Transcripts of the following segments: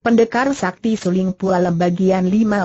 Pendekar Sakti Suling Pualem bagian 54.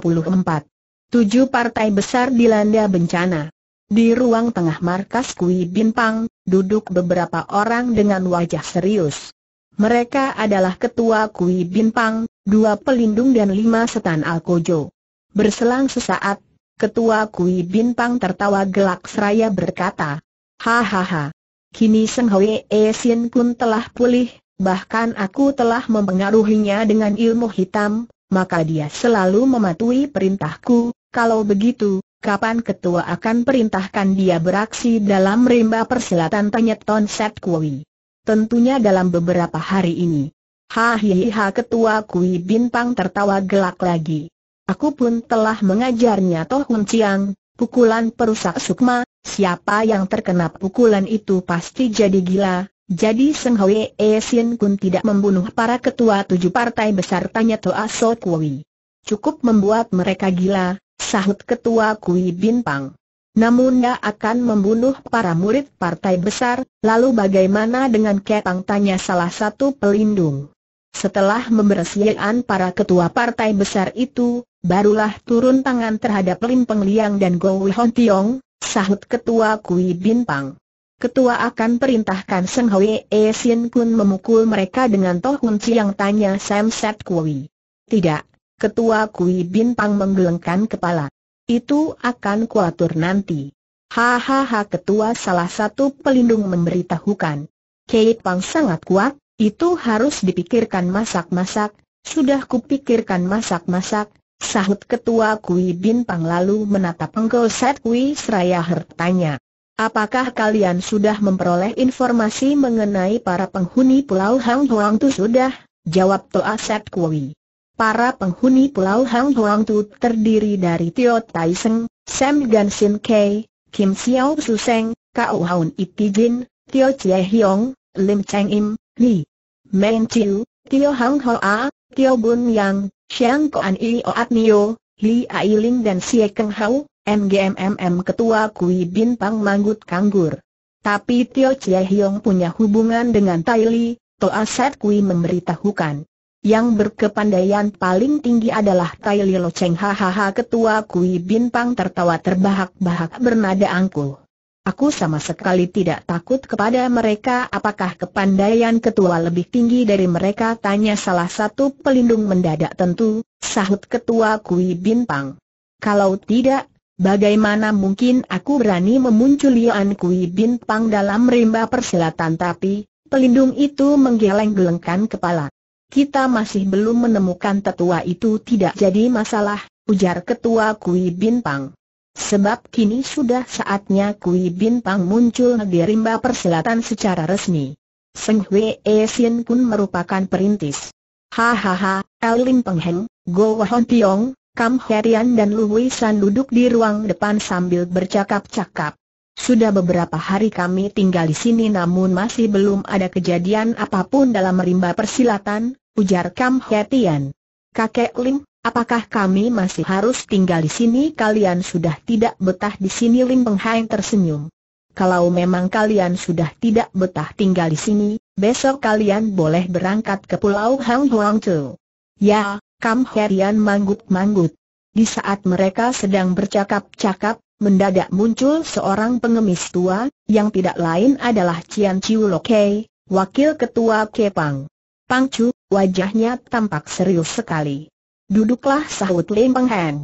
Tujuh partai besar dilanda bencana. Di ruang tengah markas Kui Bintang, duduk beberapa orang dengan wajah serius. Mereka adalah ketua Kui Bintang, dua pelindung dan lima setan Alkojo. Berselang sesaat, ketua Kui Bintang tertawa gelak seraya berkata, Hahaha, kini Seng Hwe E Kun telah pulih, Bahkan aku telah mempengaruhinya dengan ilmu hitam, maka dia selalu mematuhi perintahku. Kalau begitu, kapan ketua akan perintahkan dia beraksi dalam rimba persilatan tanya Ton Set Kui? Tentunya dalam beberapa hari ini. Hahihiha ketua Kui Bintang tertawa gelak lagi. Aku pun telah mengajarnya Toh Hun Chiang, pukulan perusak sukma, siapa yang terkena pukulan itu pasti jadi gila, jadi Seng Hwe E Sien Kun tidak membunuh para ketua tujuh partai besar tanya Toa So Kui. Cukup membuat mereka gila, sahut ketua Kui Bin Pang. Namun dia akan membunuh para murid partai besar, lalu bagaimana dengan Ketang tanya salah satu pelindung. Setelah membersihkan para ketua partai besar itu, barulah turun tangan terhadap Lim Peng Liang dan Gou Hon Tiong, sahut ketua Kui Bin Pang. Ketua akan perintahkan Seng Hwe E Sien Kun memukul mereka dengan Toh Hun yang tanya Sam Set Kui. Tidak, Ketua Kui Bin Pang menggelengkan kepala. Itu akan kuatur nanti. Hahaha ketua salah satu pelindung memberitahukan. Kei Pang sangat kuat, itu harus dipikirkan masak-masak, sudah kupikirkan masak-masak, sahut ketua Kui Bin Pang lalu menatap Engkau Set Kui seraya hertanya. Apakah kalian sudah memperoleh informasi mengenai para penghuni Pulau Hang Huang Tu sudah? Jawab Toa Set Kui. Para penghuni Pulau Hang Huang Tu terdiri dari Tio Tai Seng, Sam Gan Sin Kei, Kim Xiao Su Seng, Kao Haun Iti Jin, Tio Chie Hiong, Lim Cheng Im, Li Men Chiu, Tio Hang A, Tio Bun Yang, Xiang Koan Io At Nio, Li Ailing dan Sie Keng Hau. MGMMM Ketua Kui bin pang Manggut Kanggur. Tapi Tio Chie Hiong punya hubungan dengan Tai Li, Toa Set Kui memberitahukan. Yang berkepandaian paling tinggi adalah Tai Li Lo Cheng hahaha Ketua Kui bin pang tertawa terbahak-bahak bernada angkuh. Aku sama sekali tidak takut kepada mereka apakah kepandaian ketua lebih tinggi dari mereka tanya salah satu pelindung mendadak tentu, sahut ketua Kui bin pang. Kalau tidak, Bagaimana mungkin aku berani memunculi An Kui Bin Pang dalam rimba perselatan? tapi, pelindung itu menggeleng-gelengkan kepala. Kita masih belum menemukan tetua itu tidak jadi masalah, ujar ketua Kui Bin Pang. Sebab kini sudah saatnya Kui Bin Pang muncul di rimba perselatan secara resmi. Seng Hwee Sin pun merupakan perintis. Hahaha, Lim Peng Pengheng, Go Wahon Tiong, Kam Herian dan Lu San duduk di ruang depan sambil bercakap-cakap. Sudah beberapa hari kami tinggal di sini namun masih belum ada kejadian apapun dalam rimba persilatan, ujar Kam Hetian. Kakek Lim, apakah kami masih harus tinggal di sini? Kalian sudah tidak betah di sini Lim Penghain tersenyum. Kalau memang kalian sudah tidak betah tinggal di sini, besok kalian boleh berangkat ke Pulau Hang Huang Chu. Ya, Kam Herian manggut-manggut. Di saat mereka sedang bercakap-cakap, mendadak muncul seorang pengemis tua, yang tidak lain adalah Cian Chiu Lokei, wakil ketua Kepang. Pangcu, wajahnya tampak serius sekali. Duduklah sahut Lim Peng Heng.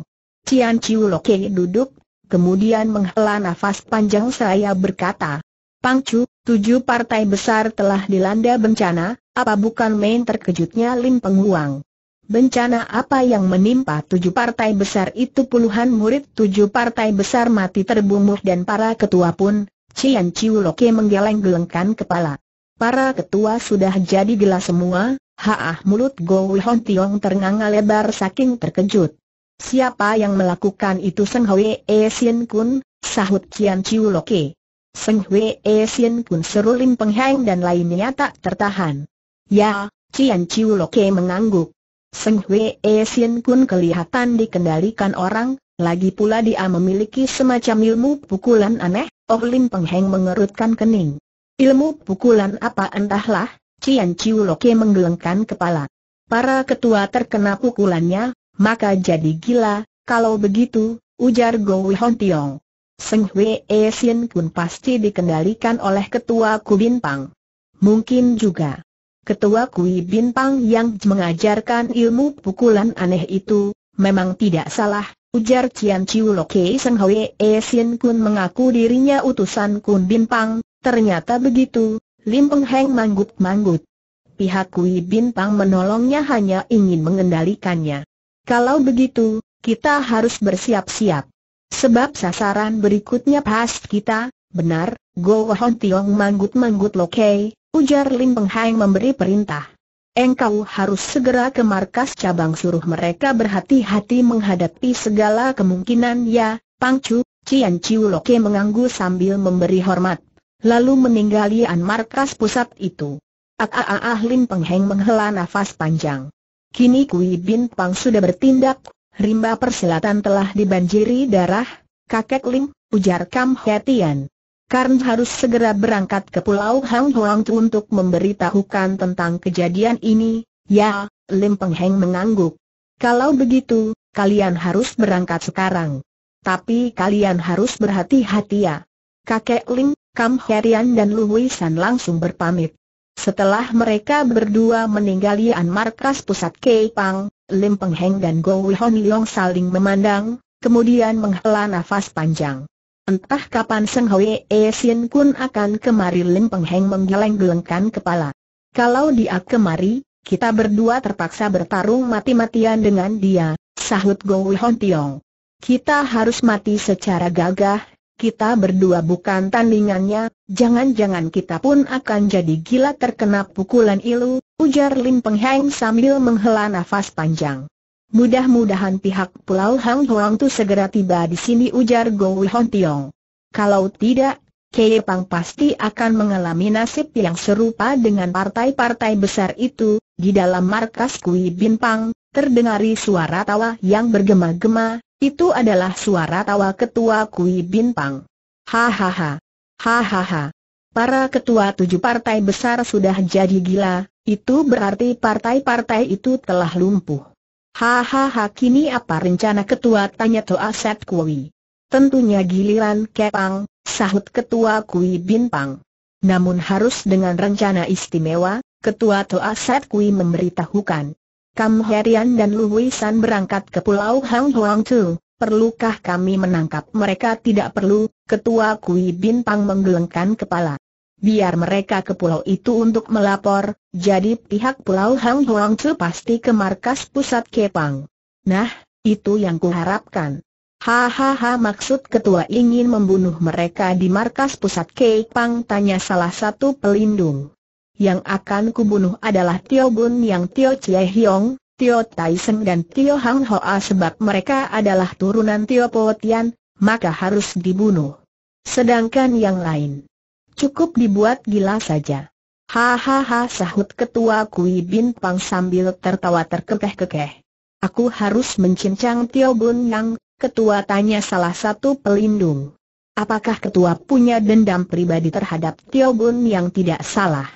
Cian Chiu Lokei duduk, kemudian menghela nafas panjang saya berkata, Pangcu, tujuh partai besar telah dilanda bencana, apa bukan main terkejutnya Lim Peng Huang. Bencana apa yang menimpa tujuh partai besar itu puluhan murid tujuh partai besar mati terbunuh dan para ketua pun, Cian Ciu Loke menggeleng-gelengkan kepala. Para ketua sudah jadi gila semua, haah mulut Go Hon Tiong ternganga lebar saking terkejut. Siapa yang melakukan itu Seng Hwe E Sien Kun, sahut Cian Ciu Loke. Seng Hwe E Sien Kun Seruling Pengheng dan lainnya tak tertahan. Ya, Cian Ciu Loke mengangguk. Seng Hwee Sien pun kelihatan dikendalikan orang, lagi pula dia memiliki semacam ilmu pukulan aneh, Oh Lim Peng Heng mengerutkan kening. Ilmu pukulan apa entahlah, Cian Chiu Loke menggelengkan kepala. Para ketua terkena pukulannya, maka jadi gila, kalau begitu, ujar Go Hon Tiong. Seng Hwee Sien pun pasti dikendalikan oleh ketua Kubin Pang. Mungkin juga. Ketua Kui Bin Pang yang mengajarkan ilmu pukulan aneh itu, memang tidak salah, ujar Cian Chiu Loke Seng Hwe E Sin Kun mengaku dirinya utusan Kun Bin Pang. ternyata begitu, Lim Peng Heng manggut-manggut. Pihak Kui Bin Pang menolongnya hanya ingin mengendalikannya. Kalau begitu, kita harus bersiap-siap. Sebab sasaran berikutnya pas kita, benar, Go Hon Tiong manggut-manggut Loke, Ujar Lim Peng Hai memberi perintah. Engkau harus segera ke markas cabang suruh mereka berhati-hati menghadapi segala kemungkinan ya, Chu, Cian Chiu Loke menganggu sambil memberi hormat. Lalu meninggali an markas pusat itu. Ah ah, ah ah Lim Peng Heng menghela nafas panjang. Kini Kui Bin Pang sudah bertindak, rimba persilatan telah dibanjiri darah, kakek Lim, ujar Kam Hetian. Karn harus segera berangkat ke Pulau Hang Huang untuk memberitahukan tentang kejadian ini. Ya, Lim Peng Heng mengangguk. Kalau begitu, kalian harus berangkat sekarang. Tapi kalian harus berhati-hati ya. Kakek Lim, Kam Herian dan Lu San langsung berpamit. Setelah mereka berdua meninggali markas pusat Keipang, Lim Peng Heng dan Go Wihon Leong saling memandang, kemudian menghela nafas panjang. Entah kapan Seng Hwee Sien Kun akan kemari Lim Peng Heng menggeleng-gelengkan kepala. Kalau dia kemari, kita berdua terpaksa bertarung mati-matian dengan dia, sahut Go Hon Tiong. Kita harus mati secara gagah, kita berdua bukan tandingannya, jangan-jangan kita pun akan jadi gila terkena pukulan ilu, ujar Lim Peng Heng sambil menghela nafas panjang. Mudah-mudahan pihak Pulau Hang Huang tu segera tiba di sini ujar Go Hon Tiong. Kalau tidak, Kei Pang pasti akan mengalami nasib yang serupa dengan partai-partai besar itu. Di dalam markas Kui Bin Pang. terdengari suara tawa yang bergema-gema, itu adalah suara tawa ketua Kui Bin Pang. Hahaha. Hahaha. Para ketua tujuh partai besar sudah jadi gila, itu berarti partai-partai itu telah lumpuh. Hahaha kini apa rencana ketua tanya Toa Set Kui? Tentunya giliran kepang, sahut ketua Kui Bin Pang. Namun harus dengan rencana istimewa, ketua Toa Set Kui memberitahukan. Kam Herian dan Lu San berangkat ke Pulau Hang Huang Tu, perlukah kami menangkap mereka tidak perlu, ketua Kui Bin Pang menggelengkan kepala biar mereka ke pulau itu untuk melapor, jadi pihak pulau Hang Huang Chu pasti ke markas pusat Kepang. Nah, itu yang kuharapkan. Hahaha maksud ketua ingin membunuh mereka di markas pusat Kepang? tanya salah satu pelindung. Yang akan kubunuh adalah Tio Bun yang Tio Chie Hiong, Tio Tai Seng dan Tio Hang Hoa sebab mereka adalah turunan Tio Po Tian, maka harus dibunuh. Sedangkan yang lain, Cukup dibuat gila saja. Hahaha sahut ketua Kui Bin Pang sambil tertawa terkekeh-kekeh. Aku harus mencincang Tio Bun Yang, ketua tanya salah satu pelindung. Apakah ketua punya dendam pribadi terhadap Tio Bun yang tidak salah?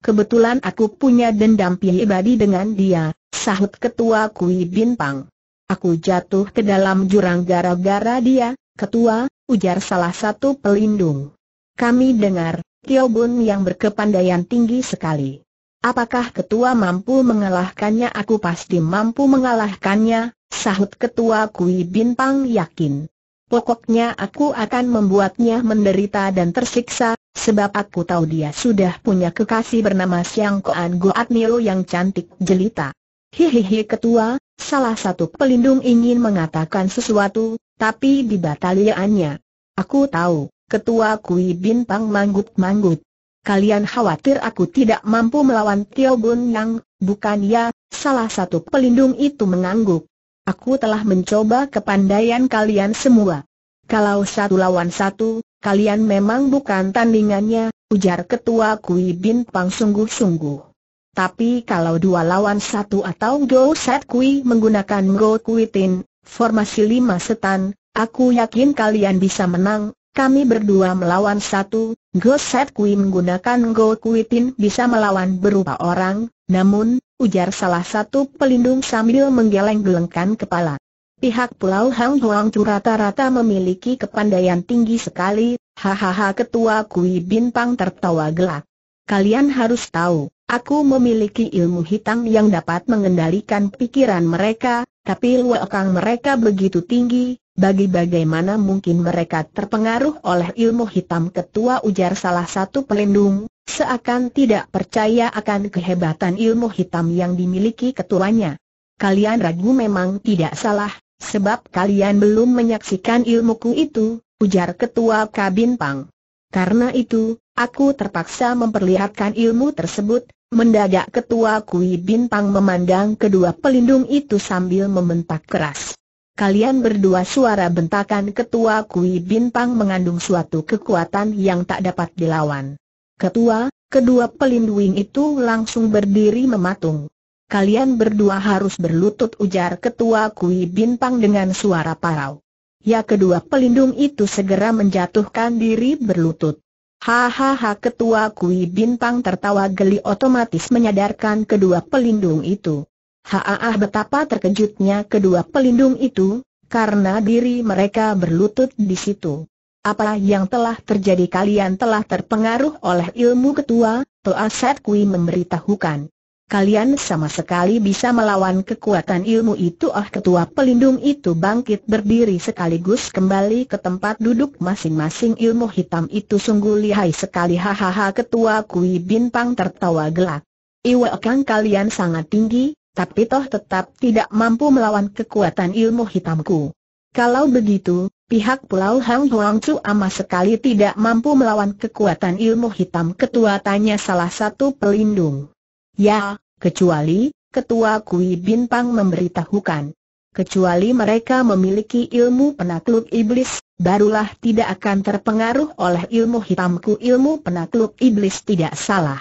Kebetulan aku punya dendam pribadi dengan dia, sahut ketua Kui Bin Pang. Aku jatuh ke dalam jurang gara-gara dia, ketua, ujar salah satu pelindung. Kami dengar, Tio Bun yang berkepandaian tinggi sekali. Apakah ketua mampu mengalahkannya? Aku pasti mampu mengalahkannya, sahut ketua Kui Bintang yakin. Pokoknya aku akan membuatnya menderita dan tersiksa, sebab aku tahu dia sudah punya kekasih bernama Siang Koan Goat Nio yang cantik jelita. Hihihi ketua, salah satu pelindung ingin mengatakan sesuatu, tapi dibataliannya. Aku tahu, Ketua Kui Bintang manggut-manggut. Kalian khawatir aku tidak mampu melawan Tio Bun Yang, bukan ya? Salah satu pelindung itu mengangguk. Aku telah mencoba kepandaian kalian semua. Kalau satu lawan satu, kalian memang bukan tandingannya, ujar Ketua Kui Bintang sungguh-sungguh. Tapi kalau dua lawan satu atau Go Set Kui menggunakan Go Kuitin, formasi lima setan, aku yakin kalian bisa menang, kami berdua melawan satu, Go Set Kui menggunakan Go Kui Tin bisa melawan berupa orang, namun, ujar salah satu pelindung sambil menggeleng-gelengkan kepala. Pihak Pulau Hang Huang Chu rata-rata memiliki kepandaian tinggi sekali, hahaha ketua Kui Pang tertawa gelak. Kalian harus tahu, aku memiliki ilmu hitam yang dapat mengendalikan pikiran mereka, tapi luakang mereka begitu tinggi, bagi bagaimana mungkin mereka terpengaruh oleh ilmu hitam ketua ujar salah satu pelindung, seakan tidak percaya akan kehebatan ilmu hitam yang dimiliki ketuanya. Kalian ragu memang tidak salah, sebab kalian belum menyaksikan ilmuku itu, ujar ketua kabin pang. Karena itu, aku terpaksa memperlihatkan ilmu tersebut, mendadak ketua kui bintang memandang kedua pelindung itu sambil membentak keras. Kalian berdua suara bentakan ketua Kui Bintang mengandung suatu kekuatan yang tak dapat dilawan. Ketua, kedua pelindung itu langsung berdiri mematung. Kalian berdua harus berlutut ujar ketua Kui Bintang dengan suara parau. Ya kedua pelindung itu segera menjatuhkan diri berlutut. Hahaha ketua Kui Bintang tertawa geli otomatis menyadarkan kedua pelindung itu. Haah betapa terkejutnya kedua pelindung itu, karena diri mereka berlutut di situ. Apa yang telah terjadi kalian telah terpengaruh oleh ilmu ketua, Toa Set Kui memberitahukan. Kalian sama sekali bisa melawan kekuatan ilmu itu ah ketua pelindung itu bangkit berdiri sekaligus kembali ke tempat duduk masing-masing ilmu hitam itu sungguh lihai sekali hahaha ketua kui bintang tertawa gelak. Iwa kang kalian sangat tinggi, tapi toh tetap tidak mampu melawan kekuatan ilmu hitamku. Kalau begitu, pihak Pulau Hang Huang Chu ama sekali tidak mampu melawan kekuatan ilmu hitam ketua tanya salah satu pelindung. Ya, kecuali, ketua Kui Bin Pang memberitahukan. Kecuali mereka memiliki ilmu penakluk iblis, barulah tidak akan terpengaruh oleh ilmu hitamku ilmu penakluk iblis tidak salah.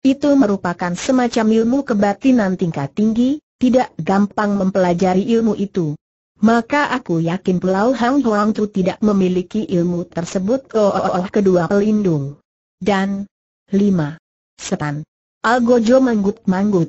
Itu merupakan semacam ilmu kebatinan tingkat tinggi, tidak gampang mempelajari ilmu itu. Maka aku yakin Pulau Hang Huang Tu tidak memiliki ilmu tersebut kedua pelindung. Dan lima. Setan. Algojo manggut-manggut.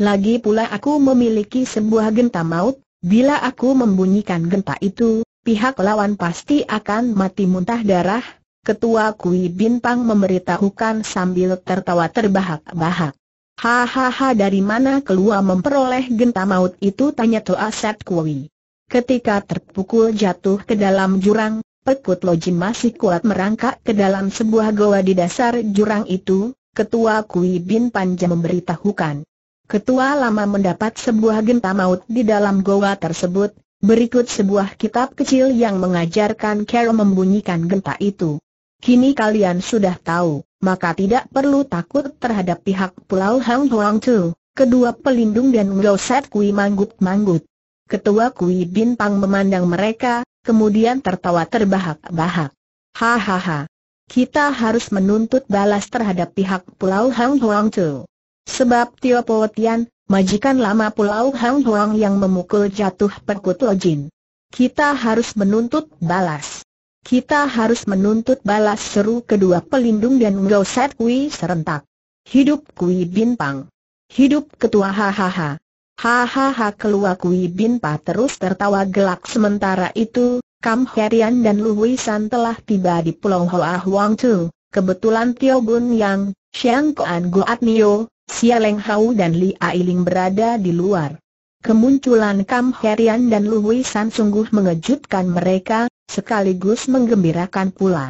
Lagi pula aku memiliki sebuah genta maut, bila aku membunyikan genta itu, pihak lawan pasti akan mati muntah darah, Ketua Kui Bintang memberitahukan sambil tertawa terbahak-bahak. Hahaha dari mana keluar memperoleh genta maut itu tanya Toa Set Kui. Ketika terpukul jatuh ke dalam jurang, Pekut Loji masih kuat merangkak ke dalam sebuah goa di dasar jurang itu, Ketua Kui Bin memberitahukan. Ketua lama mendapat sebuah genta maut di dalam goa tersebut, berikut sebuah kitab kecil yang mengajarkan Carol membunyikan genta itu. Kini kalian sudah tahu, maka tidak perlu takut terhadap pihak Pulau Hang Huang Tu. Kedua pelindung dan Ngoset Kui manggut-manggut. Ketua Kui Bin Pang memandang mereka, kemudian tertawa terbahak-bahak. Hahaha. Kita harus menuntut balas terhadap pihak Pulau Hang Huang Tu. Sebab Tio Po Tian, majikan lama Pulau Hang Huang yang memukul jatuh perkut Jin. Kita harus menuntut balas. Kita harus menuntut balas seru kedua pelindung dan Ngau Kui serentak. Hidup Kui Bintang. Hidup ketua hahaha. Hahaha keluar Kui Binpa terus tertawa gelak sementara itu, Kam Herian dan Lu Wisan telah tiba di Pulau Hoa Huang Tu. Kebetulan Tio Bun Yang, Xiang Kuan Guat Nio, Xia Leng Hao dan Li Ailing berada di luar. Kemunculan Kam Herian dan Lu Wisan sungguh mengejutkan mereka, sekaligus menggembirakan pula.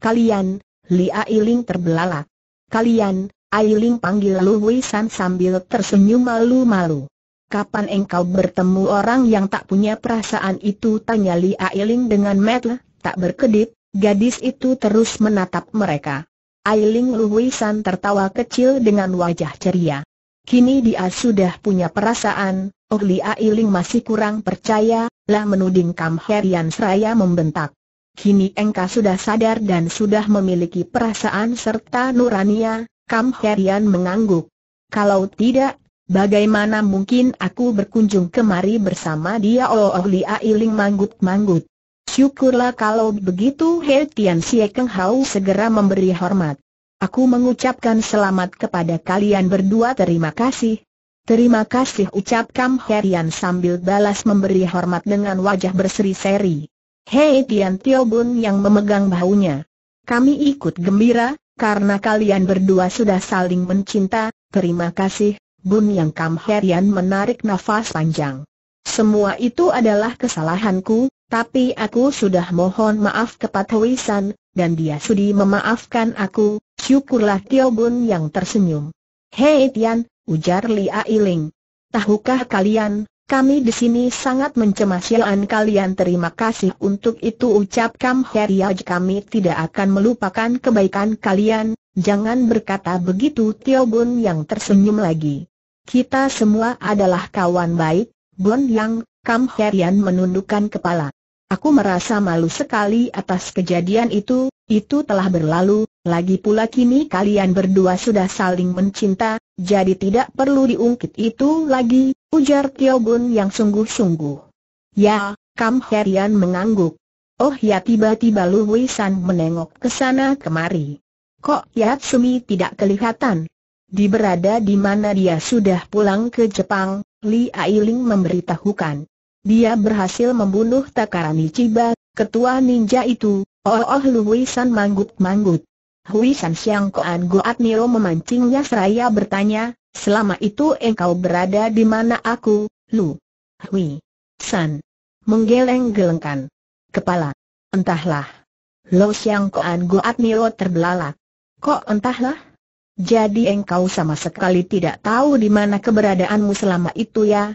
Kalian, Li Ailing terbelalak. Kalian, Ailing panggil Lu Wisan sambil tersenyum malu-malu. Kapan engkau bertemu orang yang tak punya perasaan itu? Tanya Li Ailing dengan metel, tak berkedip, gadis itu terus menatap mereka. Ailing Lu Wisan tertawa kecil dengan wajah ceria. Kini dia sudah punya perasaan, Orli oh, Ailing masih kurang percaya, lah menuding Kam Herian Seraya membentak. Kini engkau sudah sadar dan sudah memiliki perasaan serta nurania, Kam Herian mengangguk. Kalau tidak, bagaimana mungkin aku berkunjung kemari bersama dia Oh Orli oh, Ailing manggut-manggut. Syukurlah kalau begitu He Tian Xie Keng Hao segera memberi hormat. Aku mengucapkan selamat kepada kalian berdua terima kasih, Terima kasih ucap Kam Herian sambil balas memberi hormat dengan wajah berseri-seri. Hei Tian Tio Bun yang memegang bahunya. Kami ikut gembira, karena kalian berdua sudah saling mencinta, terima kasih, Bun Yang Kam Herian menarik nafas panjang. Semua itu adalah kesalahanku, tapi aku sudah mohon maaf kepada Wisan, dan dia sudi memaafkan aku, syukurlah Tio Bun Yang tersenyum. Hei Tian, ujar Li Ailing. Tahukah kalian, kami di sini sangat mencemaskan kalian terima kasih untuk itu ucap Kam Heriaj kami tidak akan melupakan kebaikan kalian, jangan berkata begitu Tio Bun yang tersenyum lagi. Kita semua adalah kawan baik, Bun Yang, Kam Herian menundukkan kepala. Aku merasa malu sekali atas kejadian itu, itu telah berlalu, lagi pula kini kalian berdua sudah saling mencinta, jadi tidak perlu diungkit itu lagi, ujar Tio Bun yang sungguh-sungguh. Ya, Kam Herian mengangguk. Oh ya tiba-tiba Lu Wei San menengok ke sana kemari. Kok ya Sumi tidak kelihatan? Di berada di mana dia sudah pulang ke Jepang, Li Ailing memberitahukan. Dia berhasil membunuh Takarani Chiba, ketua ninja itu, oh oh Hui San manggut-manggut. Hui San Siang Koan Goat Niro memancingnya seraya bertanya, selama itu engkau berada di mana aku, Lu? Hui San menggeleng-gelengkan kepala. Entahlah. Lo Siang Koan Goat Niro terbelalak. Kok entahlah? Jadi engkau sama sekali tidak tahu di mana keberadaanmu selama itu ya?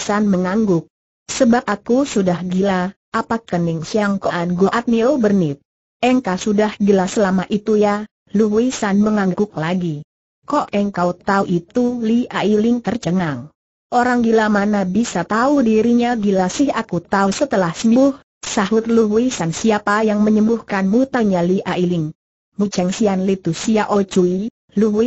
San mengangguk. Sebab aku sudah gila, apa kening siang koan goat nio bernit. Engkau sudah gila selama itu ya, San mengangguk lagi. Kok engkau tahu itu Li Ailing tercengang. Orang gila mana bisa tahu dirinya gila sih aku tahu setelah sembuh, sahut San siapa yang menyembuhkanmu tanya Li Ailing. Mu Cheng Sian Litu Xiao oh Cui,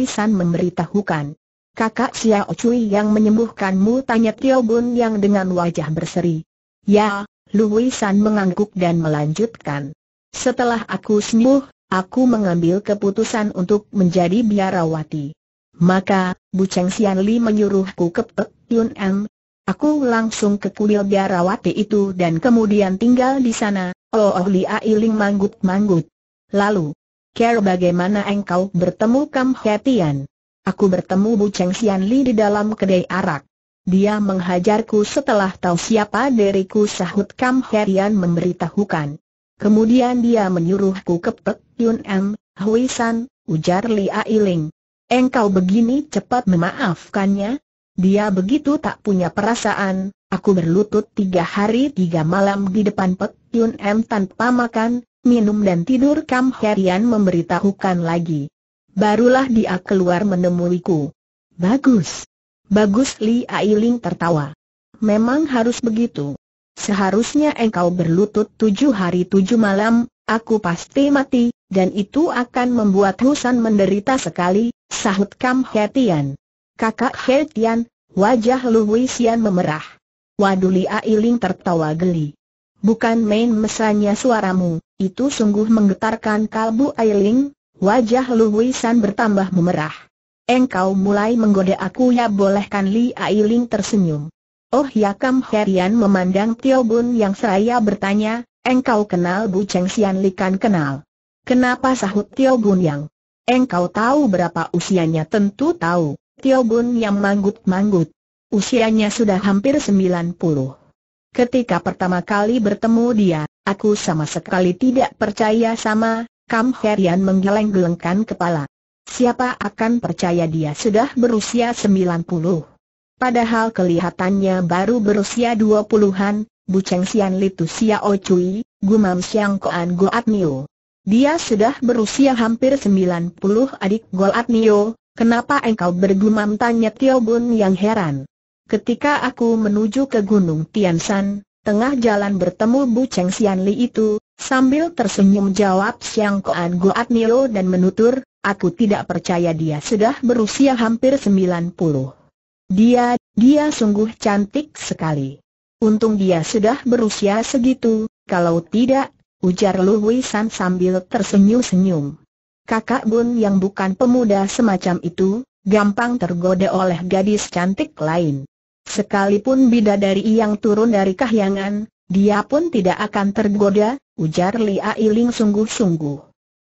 San memberitahukan. Kakak Xiao Cui yang menyembuhkanmu tanya Tio Bun yang dengan wajah berseri. Ya, Lu Wei San mengangguk dan melanjutkan. Setelah aku sembuh, aku mengambil keputusan untuk menjadi biarawati. Maka, Bu Cheng Xian Li menyuruhku ke Pek Yun Em. Aku langsung ke kuil biarawati itu dan kemudian tinggal di sana. Oh, oh Li Ailing manggut-manggut. Lalu, Care bagaimana engkau bertemu Kam Hetian? Aku bertemu Bu Cheng Xian Li di dalam kedai arak. Dia menghajarku setelah tahu siapa diriku sahut Kam Herian memberitahukan. Kemudian dia menyuruhku ke Pek Yun Em, Hui San, ujar Li Ailing. Engkau begini cepat memaafkannya? Dia begitu tak punya perasaan, aku berlutut tiga hari tiga malam di depan Pek Yun Em tanpa makan, minum dan tidur Kam Herian memberitahukan lagi. Barulah dia keluar menemuiku. Bagus. Bagus Li Ailing tertawa. Memang harus begitu. Seharusnya engkau berlutut tujuh hari tujuh malam, aku pasti mati, dan itu akan membuat Husan menderita sekali, sahut Kam Hetian. Kakak Hetian, wajah Lu memerah. Waduh Li Ailing tertawa geli. Bukan main mesanya suaramu, itu sungguh menggetarkan kalbu Ailing, Wajah Lu San bertambah memerah. Engkau mulai menggoda aku ya bolehkan Li Ailing tersenyum. Oh ya Kam Herian memandang Tio Bun yang seraya bertanya, engkau kenal Bu Cheng Sian Li kan kenal. Kenapa sahut Tio Bun yang? Engkau tahu berapa usianya tentu tahu, Tio Bun yang manggut-manggut. Usianya sudah hampir sembilan puluh. Ketika pertama kali bertemu dia, aku sama sekali tidak percaya sama Kam Herian menggeleng-gelengkan kepala. Siapa akan percaya dia sudah berusia sembilan puluh? Padahal kelihatannya baru berusia dua puluhan. Bu Cheng Sian Litu Sia Ocui, oh Gumam Siang Koan Goat Nio. Dia sudah berusia hampir sembilan puluh adik Goat Nio, kenapa engkau bergumam tanya Tio Bun yang heran. Ketika aku menuju ke Gunung Tiansan, tengah jalan bertemu Bu Cheng Sian Li itu, Sambil tersenyum jawab Siang Koan Goat Nio dan menutur, aku tidak percaya dia sudah berusia hampir 90. Dia, dia sungguh cantik sekali. Untung dia sudah berusia segitu, kalau tidak, ujar Lu San sambil tersenyum-senyum. Kakak Bun yang bukan pemuda semacam itu, gampang tergoda oleh gadis cantik lain. Sekalipun bidadari yang turun dari kahyangan, dia pun tidak akan tergoda, ujar Li Ailing sungguh-sungguh.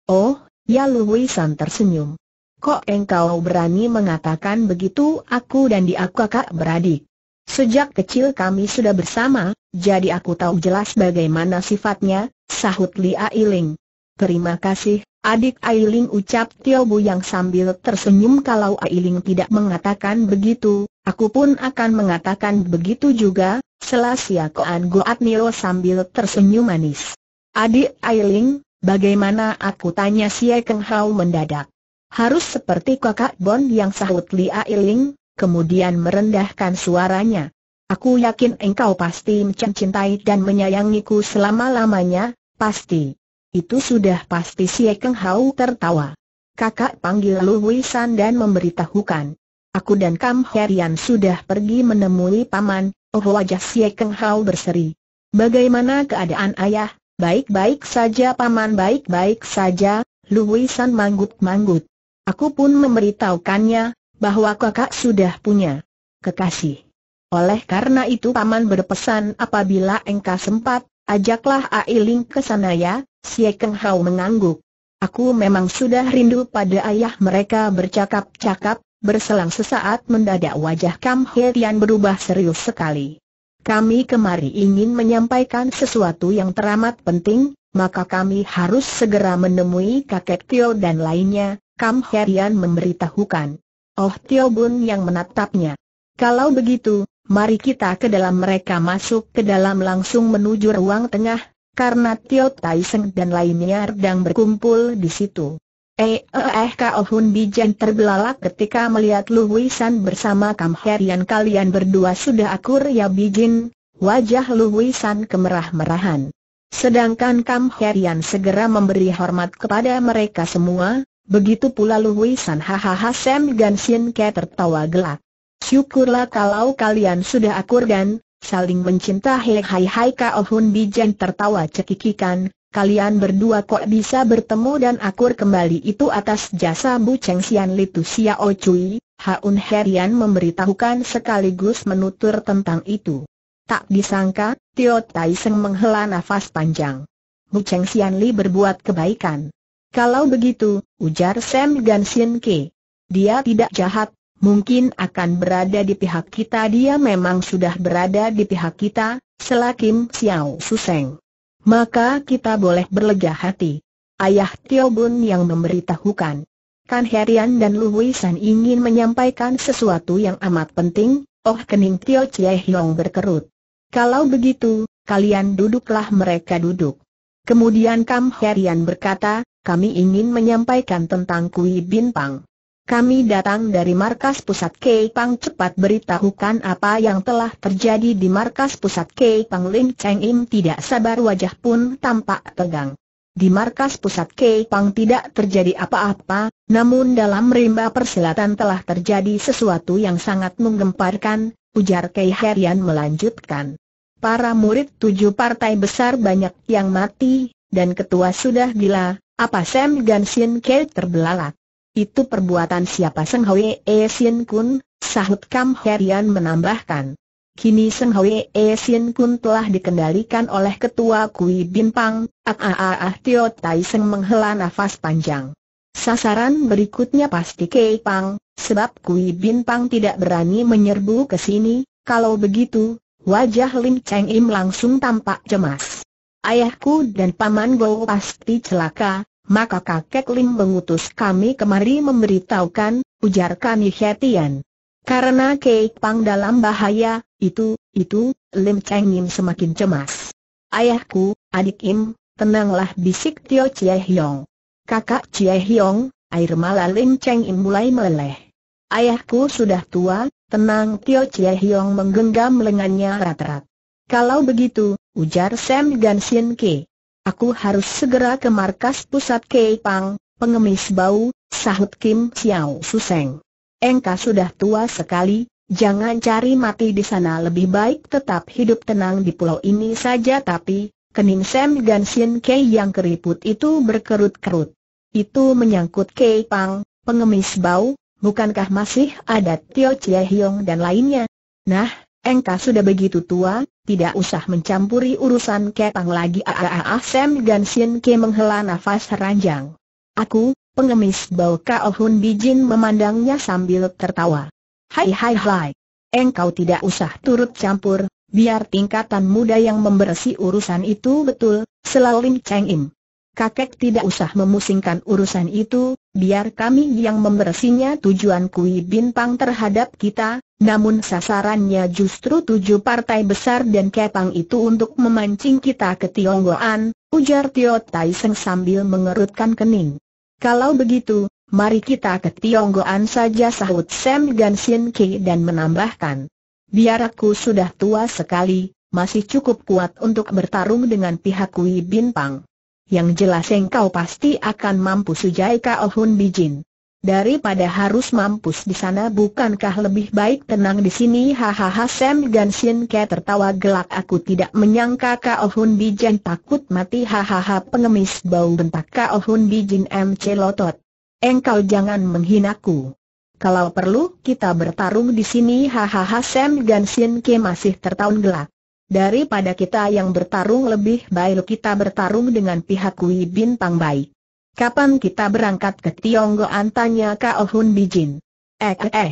Oh, ya Lu San tersenyum. Kok engkau berani mengatakan begitu aku dan dia kakak beradik? Sejak kecil kami sudah bersama, jadi aku tahu jelas bagaimana sifatnya, sahut Li Ailing. Terima kasih, adik Ailing ucap Tio yang sambil tersenyum kalau Ailing tidak mengatakan begitu, aku pun akan mengatakan begitu juga, selasia Koan Goat Nio sambil tersenyum manis. Adik Ailing, bagaimana aku tanya si Keng Hao mendadak? Harus seperti kakak Bon yang sahut Li Ailing, kemudian merendahkan suaranya. Aku yakin engkau pasti mencintai dan menyayangiku selama-lamanya, pasti. Itu sudah pasti si Keng Hao tertawa. Kakak panggil Lu Wisan dan memberitahukan. Aku dan Kam Herian sudah pergi menemui paman, oh wajah si Keng Hao berseri. Bagaimana keadaan ayah, Baik-baik saja paman baik-baik saja, San manggut-manggut. Aku pun memberitahukannya, bahwa kakak sudah punya kekasih. Oleh karena itu paman berpesan apabila engkau sempat, ajaklah Ailing ke sana ya, si Keng Hao mengangguk. Aku memang sudah rindu pada ayah mereka bercakap-cakap, berselang sesaat mendadak wajah Kam He berubah serius sekali. Kami kemari ingin menyampaikan sesuatu yang teramat penting, maka kami harus segera menemui kakek Tio dan lainnya, Kam Herian memberitahukan. Oh Tio Bun yang menatapnya. Kalau begitu, mari kita ke dalam mereka masuk ke dalam langsung menuju ruang tengah, karena Tio Tai dan lainnya sedang berkumpul di situ. Eh, eh, eh, eh Kao Hun Bijan terbelalak ketika melihat Lu San bersama Kam Herian kalian berdua sudah akur ya Bijin, wajah Lu San kemerah-merahan. Sedangkan Kam Herian segera memberi hormat kepada mereka semua, begitu pula Lu San hahaha Sam Sin Ke tertawa gelak. Syukurlah kalau kalian sudah akur dan saling mencinta hei hai hai Kao Hun Bijan tertawa cekikikan, kalian berdua kok bisa bertemu dan akur kembali itu atas jasa Bu Cheng Sian Litu Xiao Cui, Haun Herian memberitahukan sekaligus menutur tentang itu. Tak disangka, Tio Tai Seng menghela nafas panjang. Bu Cheng Sian Li berbuat kebaikan. Kalau begitu, ujar Sam Gan Sien Ke. Dia tidak jahat, mungkin akan berada di pihak kita dia memang sudah berada di pihak kita, selakim Xiao Suseng maka kita boleh berlega hati. Ayah Tio Bun yang memberitahukan. Kan Herian dan Lu San ingin menyampaikan sesuatu yang amat penting, oh kening Tio Chie Hiong berkerut. Kalau begitu, kalian duduklah mereka duduk. Kemudian Kam Herian berkata, kami ingin menyampaikan tentang Kui bin pang. Kami datang dari markas pusat Kei Pang cepat beritahukan apa yang telah terjadi di markas pusat Kei Pang Ling Cheng Im tidak sabar wajah pun tampak tegang. Di markas pusat Kei Pang tidak terjadi apa-apa, namun dalam rimba persilatan telah terjadi sesuatu yang sangat menggemparkan, ujar Kei Herian melanjutkan. Para murid tujuh partai besar banyak yang mati, dan ketua sudah gila, apa Sam Gansin Kei terbelalak. Itu perbuatan siapa Seng Hwe E Sien Kun, sahut Kam Herian menambahkan. Kini Seng Hwe E Sien Kun telah dikendalikan oleh Ketua Kui Bin Pang, ah Tio Tai Seng menghela nafas panjang. Sasaran berikutnya pasti Kei Pang, sebab Kui Bin Pang tidak berani menyerbu ke sini, kalau begitu, wajah Lim Cheng Im langsung tampak cemas. Ayahku dan Paman Go pasti celaka, maka kakek Lim mengutus kami kemari memberitahukan, ujar kami Hetian. Karena Kei Pang dalam bahaya, itu, itu, Lim Cheng Im semakin cemas. Ayahku, adik Im, tenanglah bisik Tio Chie Hiong. Kakak Chie Hiong, air malah Lim Cheng Im mulai meleleh. Ayahku sudah tua, tenang Tio Chie Hiong menggenggam lengannya rat-rat. Kalau begitu, ujar Sam Gan Sien Kei. Aku harus segera ke markas pusat Keipang, pengemis bau, sahut Kim Xiao Suseng. Engkau sudah tua sekali, jangan cari mati di sana lebih baik tetap hidup tenang di pulau ini saja tapi, kening Sam Sien Kei yang keriput itu berkerut-kerut. Itu menyangkut Keipang, pengemis bau, bukankah masih ada Tio Chia Hiong dan lainnya? Nah, Engkau sudah begitu tua, tidak usah mencampuri urusan ketang lagi. Ah, Sam dan Sin Ke menghela nafas ranjang. Aku, pengemis bau Kao Hun Bijin memandangnya sambil tertawa. Hai hai hai. Engkau tidak usah turut campur, biar tingkatan muda yang membersih urusan itu betul, selalu Lim Cheng Im kakek tidak usah memusingkan urusan itu, biar kami yang membersihnya. tujuan kui bintang terhadap kita, namun sasarannya justru tujuh partai besar dan kepang itu untuk memancing kita ke Tionggoan, ujar Tio Tai sambil mengerutkan kening. Kalau begitu, mari kita ke Tionggoan saja sahut Sam Gansin Ki dan menambahkan. Biar aku sudah tua sekali, masih cukup kuat untuk bertarung dengan pihak Kui Bintang. Yang jelas engkau pasti akan mampu sujai kau Hun Bijin. Daripada harus mampus di sana bukankah lebih baik tenang di sini hahaha Sam Gansin Ke tertawa gelak aku tidak menyangka Kao Hun Bijin takut mati hahaha pengemis bau bentak Kao Hun Bijin MC Lotot Engkau jangan menghinaku Kalau perlu kita bertarung di sini hahaha Sam Gansin Ke masih tertawa gelak Daripada kita yang bertarung lebih baik kita bertarung dengan pihak Kui Bintang Bai. Kapan kita berangkat ke Tionggoan tanya Kao Hun Bijin. Eh eh eh.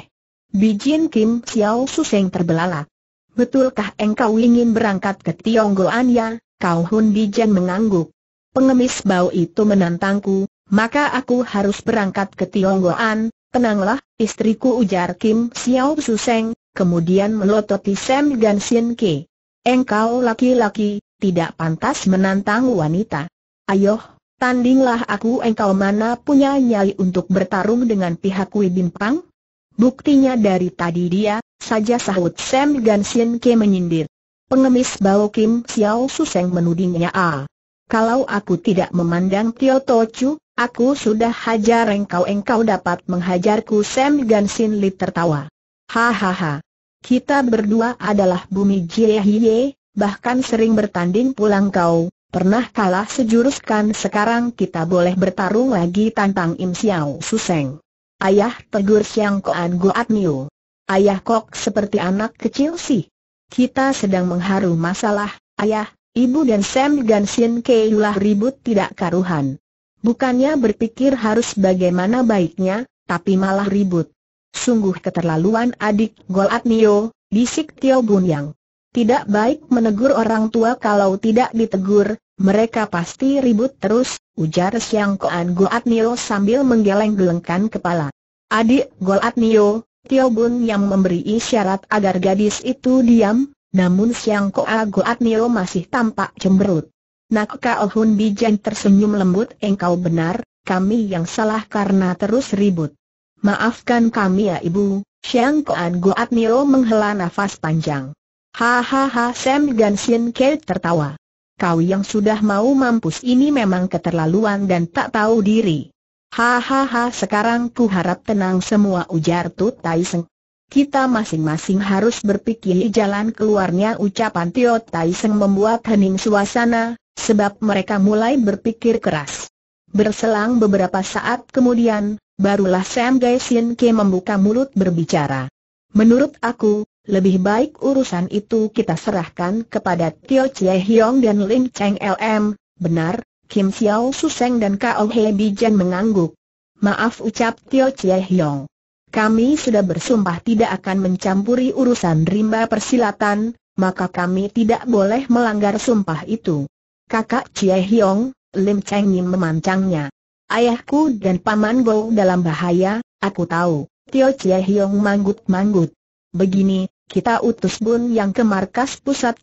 Bijin Kim Xiao Suseng terbelalak. Betulkah engkau ingin berangkat ke Tionggoan ya? Kao Hun Bijin mengangguk. Pengemis bau itu menantangku, maka aku harus berangkat ke Tionggoan. Tenanglah, istriku ujar Kim Xiao Suseng, kemudian melototi Sam Sien Ke. Engkau laki-laki, tidak pantas menantang wanita. Ayoh, tandinglah aku engkau mana punya nyali untuk bertarung dengan pihak Wibimpang? Buktinya dari tadi dia, saja sahut Sam Gansin Ke menyindir. Pengemis Bao Kim Xiao Suseng menudingnya A. Kalau aku tidak memandang Tio Tochu, aku sudah hajar engkau engkau dapat menghajarku Sam Gansin Lip tertawa. Hahaha, kita berdua adalah bumi Jiehiye, bahkan sering bertanding pulang kau, pernah kalah sejurus kan? sekarang kita boleh bertarung lagi tantang Im Xiao Suseng. Ayah tegur Siang Koan Goat Niu. Ayah kok seperti anak kecil sih. Kita sedang mengharu masalah, ayah, ibu dan Sam Gansin Keulah ribut tidak karuhan. Bukannya berpikir harus bagaimana baiknya, tapi malah ribut. Sungguh keterlaluan adik Golat Nio, bisik Tio Yang. Tidak baik menegur orang tua kalau tidak ditegur, mereka pasti ribut terus, ujar Siang Koan Goat Nio sambil menggeleng-gelengkan kepala. Adik Golat Nio, Tio Bun yang memberi isyarat agar gadis itu diam, namun Siang Koan Goat Nio masih tampak cemberut. Nak Kao Hun Bijan tersenyum lembut engkau benar, kami yang salah karena terus ribut. Maafkan kami ya ibu, Xiang Kuan Guat Nio menghela nafas panjang. Hahaha Sam Gansin Kate tertawa. Kau yang sudah mau mampus ini memang keterlaluan dan tak tahu diri. Hahaha sekarang ku harap tenang semua ujar Tut Tai Seng. Kita masing-masing harus berpikir jalan keluarnya ucapan Tio Tai Seng membuat hening suasana, sebab mereka mulai berpikir keras. Berselang beberapa saat kemudian, Barulah Sam Gai Sin Ke membuka mulut berbicara. Menurut aku, lebih baik urusan itu kita serahkan kepada Tio Chie Hiong dan Lim Cheng LM, benar, Kim Xiao Suseng dan Kao He Jen mengangguk. Maaf ucap Tio Chie Hiong. Kami sudah bersumpah tidak akan mencampuri urusan rimba persilatan, maka kami tidak boleh melanggar sumpah itu. Kakak Chie Hiong, Lim Cheng Yin memancangnya. Ayahku dan Paman Bou dalam bahaya, aku tahu. Tio Chie Hiong manggut-manggut. Begini, kita utus Bun yang ke markas pusat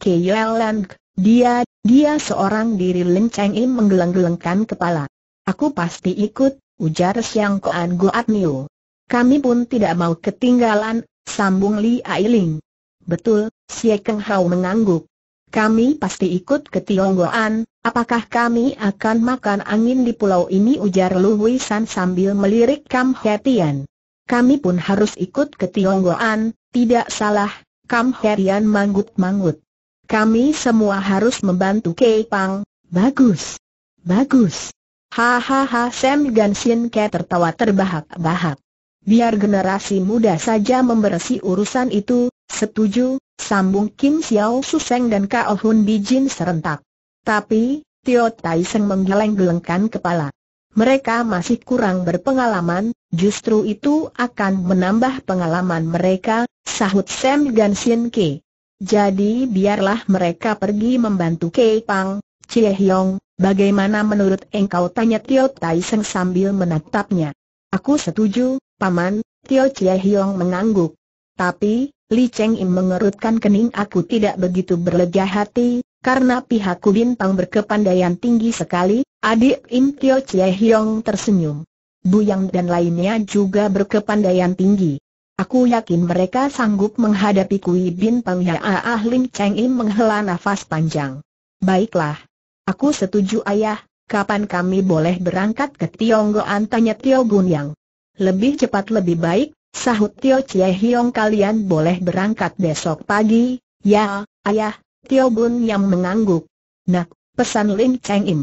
Lang. Dia, dia seorang diri lenceng Im menggeleng-gelengkan kepala. Aku pasti ikut, ujar Siang Koan Goat Niu. Kami pun tidak mau ketinggalan, sambung Li Ailing. Betul, Xie Keng Hao mengangguk. Kami pasti ikut ke Tionggoan, Apakah kami akan makan angin di pulau ini ujar Lu San sambil melirik Kam Hetian. Kami pun harus ikut ke Tionggoan, tidak salah, Kam Hetian manggut-manggut. Kami semua harus membantu Kei Pang, bagus, bagus. Hahaha Sam Gansin Ke tertawa terbahak-bahak. Biar generasi muda saja memberesi urusan itu, setuju, sambung Kim Xiao Suseng dan Kao oh Hun Bijin serentak. Tapi, Tio Tai Seng menggeleng-gelengkan kepala. Mereka masih kurang berpengalaman, justru itu akan menambah pengalaman mereka, sahut Sam Sien Ke. Jadi biarlah mereka pergi membantu Kei Pang, Chie Hiong. bagaimana menurut engkau tanya Tio Tai Seng sambil menatapnya. Aku setuju, Paman, Tio Chie Hiong mengangguk. Tapi, Li Cheng Im mengerutkan kening aku tidak begitu berlega hati, karena pihak Pang berkepandaian tinggi sekali, adik Im Tio Chie Hiong tersenyum. Yang dan lainnya juga berkepandaian tinggi. Aku yakin mereka sanggup menghadapi Kui Pang Ya Ah Lim Cheng Im menghela nafas panjang. Baiklah. Aku setuju ayah, kapan kami boleh berangkat ke Tionggoan tanya Tio Gun Yang. Lebih cepat lebih baik, sahut Tio Chie Hiong kalian boleh berangkat besok pagi, ya, ayah, Tio Bun yang mengangguk. Nak, pesan Lin Cheng Im.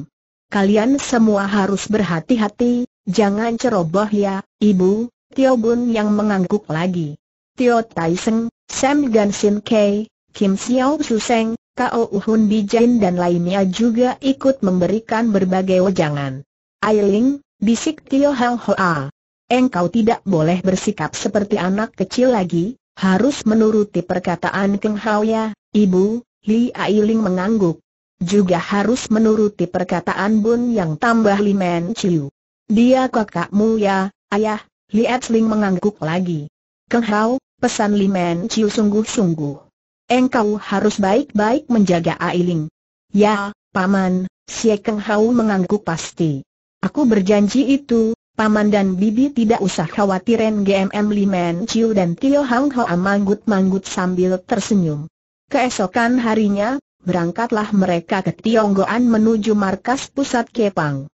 Kalian semua harus berhati-hati, jangan ceroboh ya, ibu, Tio Bun yang mengangguk lagi. Tio Tai Seng, Sam Gan Sin Kei, Kim Xiao Su Seng, Kao Uhun Bijan dan lainnya juga ikut memberikan berbagai wejangan. Ailing, bisik Tio Hang Hoa. Engkau tidak boleh bersikap seperti anak kecil lagi, harus menuruti perkataan Keng Hao ya, ibu, Li Ailing mengangguk. Juga harus menuruti perkataan Bun yang tambah Li Men Chiu. Dia kakakmu ya, ayah, Li Ailing mengangguk lagi. Keng Hao, pesan Li Men Chiu sungguh-sungguh. Engkau harus baik-baik menjaga Ailing. Ya, Paman, si Keng Hao mengangguk pasti. Aku berjanji itu, Paman dan Bibi tidak usah khawatirin GMM Men Chiu dan Tio Hang Hoa manggut-manggut sambil tersenyum. Keesokan harinya, berangkatlah mereka ke Tionggoan menuju markas pusat Kepang.